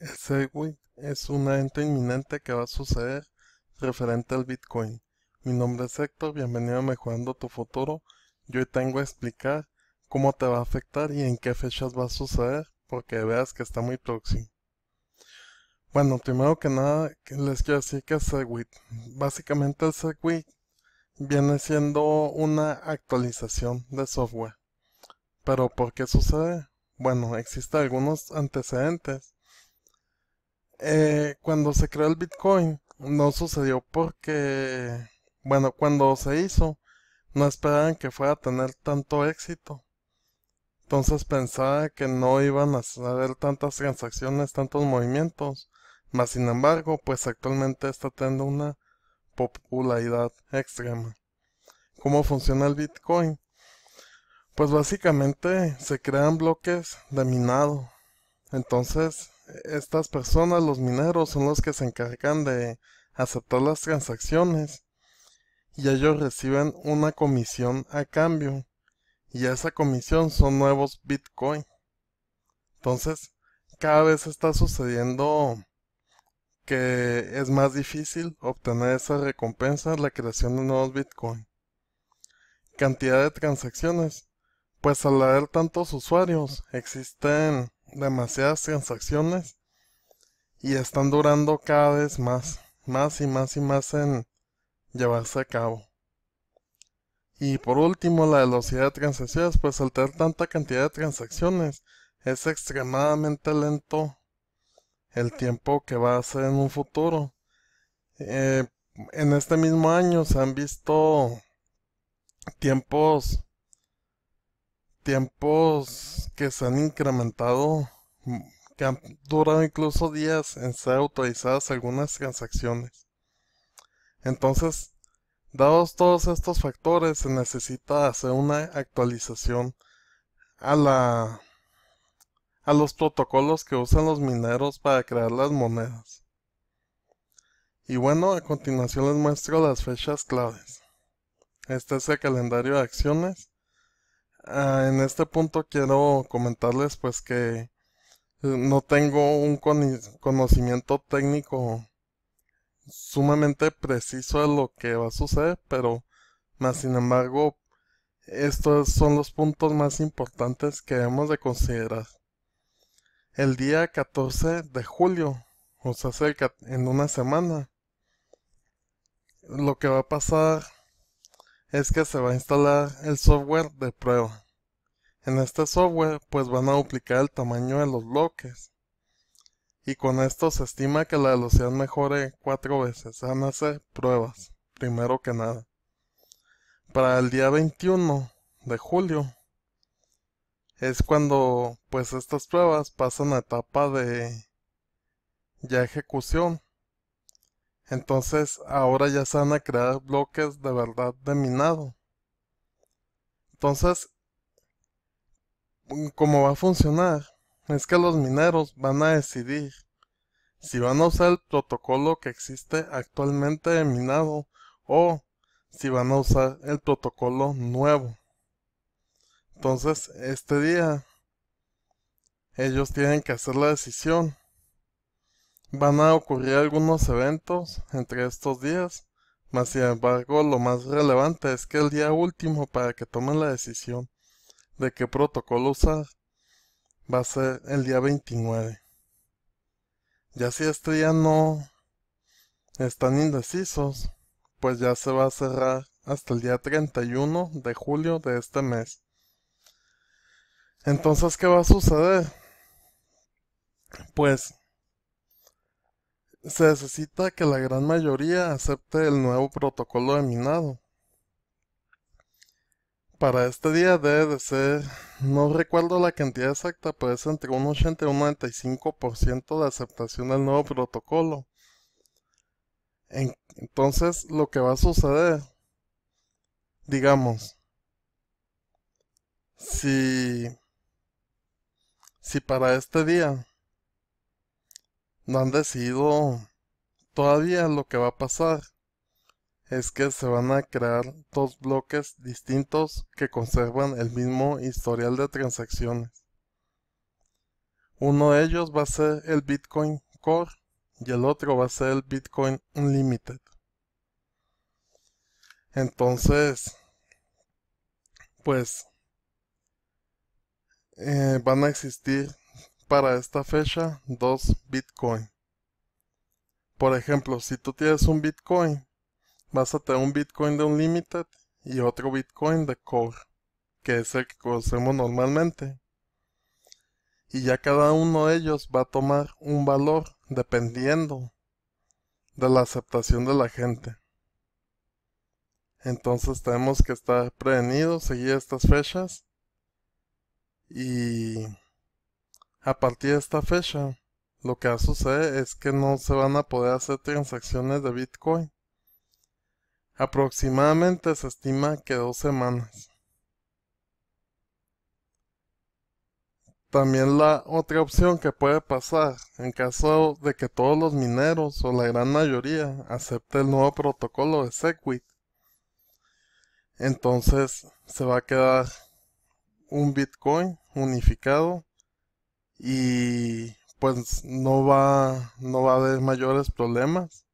El Segwit es evento inminente que va a suceder referente al Bitcoin. Mi nombre es Héctor, bienvenido a Mejorando tu Futuro. Yo hoy tengo a explicar cómo te va a afectar y en qué fechas va a suceder, porque veas que está muy próximo. Bueno, primero que nada les quiero decir que el Segwit, básicamente el Segwit viene siendo una actualización de software. Pero ¿por qué sucede? Bueno, existen algunos antecedentes eh, cuando se creó el Bitcoin, no sucedió porque, bueno, cuando se hizo, no esperaban que fuera a tener tanto éxito. Entonces pensaba que no iban a haber tantas transacciones, tantos movimientos. Mas sin embargo, pues actualmente está teniendo una popularidad extrema. ¿Cómo funciona el Bitcoin? Pues básicamente se crean bloques de minado. Entonces estas personas, los mineros, son los que se encargan de aceptar las transacciones y ellos reciben una comisión a cambio y esa comisión son nuevos Bitcoin. Entonces, cada vez está sucediendo que es más difícil obtener esa recompensa la creación de nuevos Bitcoin. Cantidad de transacciones. Pues al haber tantos usuarios, existen demasiadas transacciones y están durando cada vez más, más y más y más en llevarse a cabo. Y por último, la velocidad de transacciones, pues al tener tanta cantidad de transacciones, es extremadamente lento el tiempo que va a ser en un futuro. Eh, en este mismo año se han visto tiempos tiempos que se han incrementado, mm, que han durado incluso días en ser autorizadas algunas transacciones. Entonces, dados todos estos factores, se necesita hacer una actualización a la a los protocolos que usan los mineros para crear las monedas. Y bueno, a continuación les muestro las fechas claves. Este es el calendario de acciones. Ah, en este punto quiero comentarles pues que eh, no tengo un conocimiento técnico sumamente preciso de lo que va a suceder, pero más sin embargo estos son los puntos más importantes que hemos de considerar. El día 14 de julio, o sea, en una semana, lo que va a pasar es que se va a instalar el software de prueba. En este software pues van a duplicar el tamaño de los bloques. Y con esto se estima que la velocidad mejore cuatro veces. Van a hacer pruebas, primero que nada. Para el día 21 de julio es cuando pues estas pruebas pasan a etapa de ya ejecución entonces ahora ya se van a crear bloques de verdad de minado. Entonces, mm, ¿cómo va a funcionar? Es que los mineros van a decidir si van a usar el protocolo que existe actualmente de minado o si van a usar el protocolo nuevo. Entonces, este día, ellos tienen que hacer la decisión Van a ocurrir algunos eventos entre estos días, mas sin embargo lo más relevante es que el día último para que tomen la decisión de qué protocolo usar va a ser el día 29. Ya si este día no están indecisos, pues ya se va a cerrar hasta el día 31 de julio de este mes. Entonces, ¿qué va a suceder? Pues se necesita que la gran mayoría acepte el nuevo protocolo de minado. Para este día debe de ser, no recuerdo la cantidad exacta, pero es entre un 80 y un 95% de aceptación del nuevo protocolo. entonces, lo que va a suceder, digamos, si, si para este día no han decidido todavía lo que va a pasar. Es que se van a crear dos bloques distintos que conservan el mismo historial de transacciones. Uno de ellos va a ser el Bitcoin Core y el otro va a ser el Bitcoin Unlimited. Entonces, pues eh, van a existir para esta fecha 2 Bitcoin. Por ejemplo, si tú tienes un Bitcoin, vas a tener un Bitcoin de Unlimited y otro Bitcoin de Core, que es el que conocemos normalmente. Y ya cada uno de ellos va a tomar un valor dependiendo de la aceptación de la gente. Entonces tenemos que estar prevenidos, seguir estas fechas y a partir de esta fecha, lo que sucede es que no se van a poder hacer transacciones de Bitcoin. Aproximadamente se estima que dos semanas. También la otra opción que puede pasar en caso de que todos los mineros o la gran mayoría acepte el nuevo protocolo de Segwit, entonces se va a quedar un Bitcoin unificado y pues no va, no va a haber mayores problemas.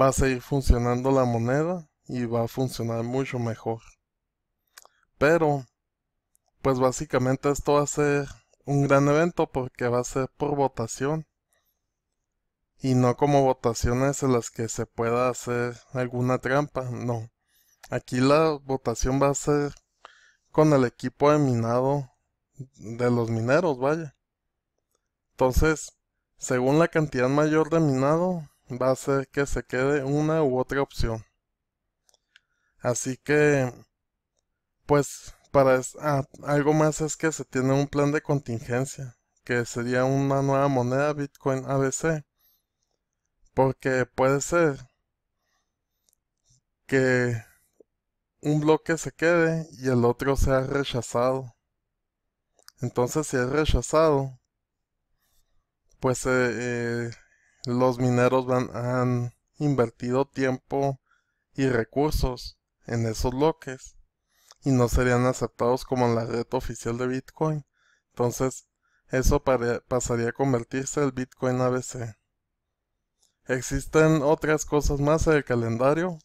Va a seguir funcionando la moneda y va a funcionar mucho mejor. Pero, pues básicamente esto va a ser un gran evento porque va a ser por votación y no como votaciones en las que se pueda hacer alguna trampa, no. Aquí la votación va a ser con el equipo de minado de los mineros, vaya. Entonces, según la cantidad mayor de minado, va a ser que se quede una u otra opción. Así que, pues, para ah, algo más es que se tiene un plan de contingencia, que sería una nueva moneda Bitcoin ABC. Porque puede ser que un bloque se quede y el otro sea rechazado. Entonces, si es rechazado, pues eh, eh, los mineros han invertido tiempo y recursos en esos bloques y no serían aceptados como la red oficial de Bitcoin. Entonces, eso pasaría a convertirse en Bitcoin ABC. Existen otras cosas más en el calendario,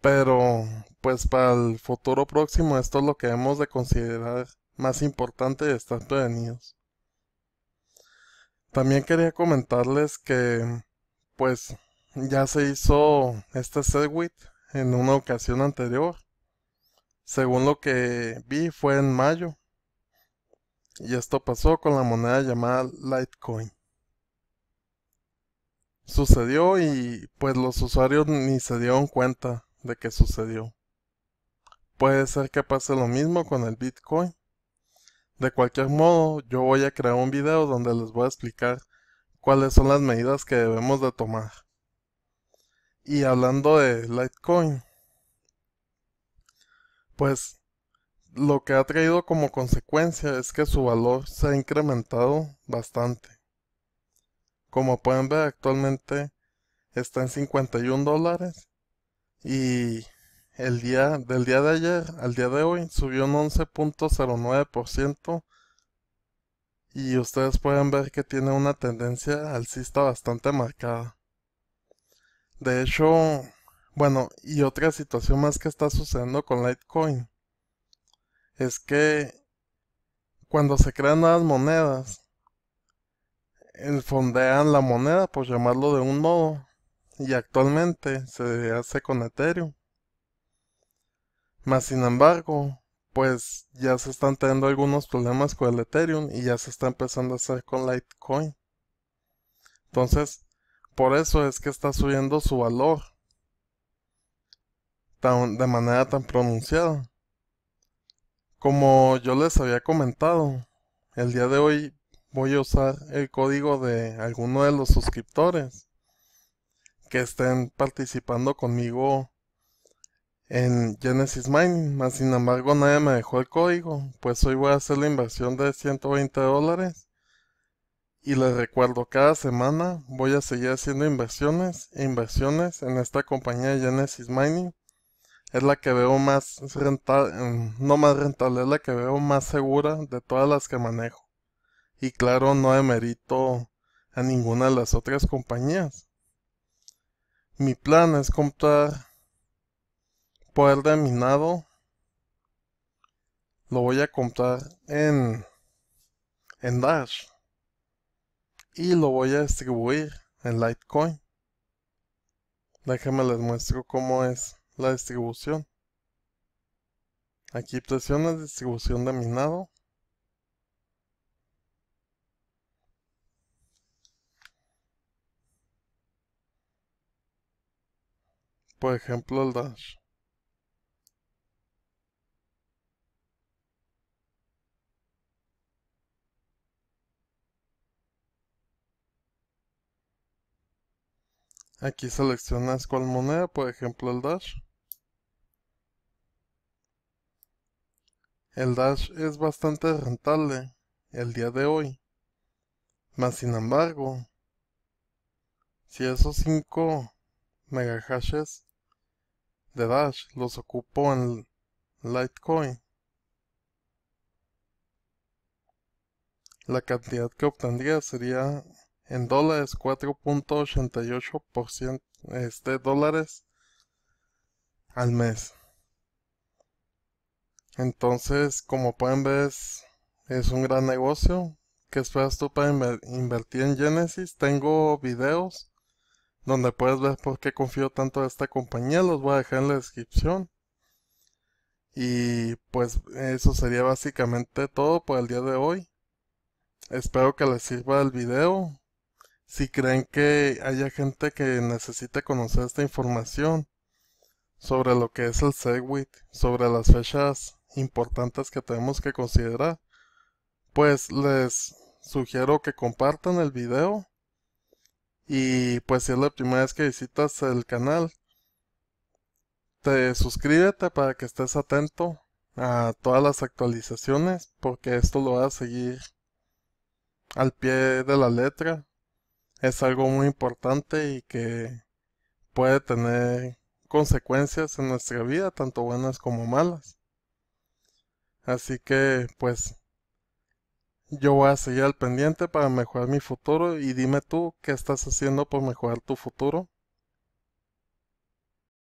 pero pues para el futuro próximo esto es lo que hemos de considerar más importante de estar prevenidos. También quería comentarles que, pues, ya se hizo este segwit en una ocasión anterior. Según lo que vi fue en mayo. Y esto pasó con la moneda llamada Litecoin. Sucedió y pues los usuarios ni se dieron cuenta de que sucedió. Puede ser que pase lo mismo con el Bitcoin. De cualquier modo, yo voy a crear un video donde les voy a explicar cuáles son las medidas que debemos de tomar. Y hablando de Litecoin, pues lo que ha traído como consecuencia es que su valor se ha incrementado bastante. Como pueden ver actualmente está en 51 dólares y el día, del día de ayer al día de hoy subió un 11.09% y ustedes pueden ver que tiene una tendencia alcista bastante marcada. De hecho, bueno, y otra situación más que está sucediendo con Litecoin es que cuando se crean nuevas monedas, el fondean la moneda, por llamarlo de un modo, y actualmente se hace con Ethereum. Más sin embargo, pues ya se están teniendo algunos problemas con el Ethereum y ya se está empezando a hacer con Litecoin. Entonces, por eso es que está subiendo su valor de manera tan pronunciada. Como yo les había comentado, el día de hoy voy a usar el código de alguno de los suscriptores que estén participando conmigo en Genesis Mining, más sin embargo nadie me dejó el código, pues hoy voy a hacer la inversión de 120 dólares. Y les recuerdo, cada semana voy a seguir haciendo inversiones e inversiones en esta compañía de Genesis Mining. Es la que veo más rentable, em, no más rentable, es la que veo más segura de todas las que manejo. Y claro, no demerito a ninguna de las otras compañías. Mi plan es comprar poder minado lo voy a comprar en en Dash y lo voy a distribuir en Litecoin. Déjenme les muestro cómo es la distribución. Aquí presiona distribución de minado. Por ejemplo el Dash. Aquí seleccionas cuál moneda, por ejemplo el Dash. El Dash es bastante rentable el día de hoy. Mas sin embargo, si esos 5 megahashes de Dash los ocupo en Litecoin, la cantidad que obtendría sería en dólares 4.88% este, dólares al mes. Entonces, como pueden ver, es, un gran negocio. que esperas tú para invertir en Genesis? Tengo videos donde puedes ver por qué confío tanto en esta compañía. Los voy a dejar en la descripción. Y pues eso sería básicamente todo por el día de hoy. Espero que les sirva el video si creen que haya gente que necesite conocer esta información sobre lo que es el SegWit, sobre las fechas importantes que tenemos que considerar, pues les sugiero que compartan el video y pues si es la primera vez que visitas el canal, te suscríbete para que estés atento a todas las actualizaciones porque esto lo va a seguir al pie de la letra es algo muy importante y que puede tener consecuencias en nuestra vida, tanto buenas como malas. Así que, pues, yo voy a seguir al pendiente para mejorar mi futuro y dime tú qué estás haciendo por mejorar tu futuro.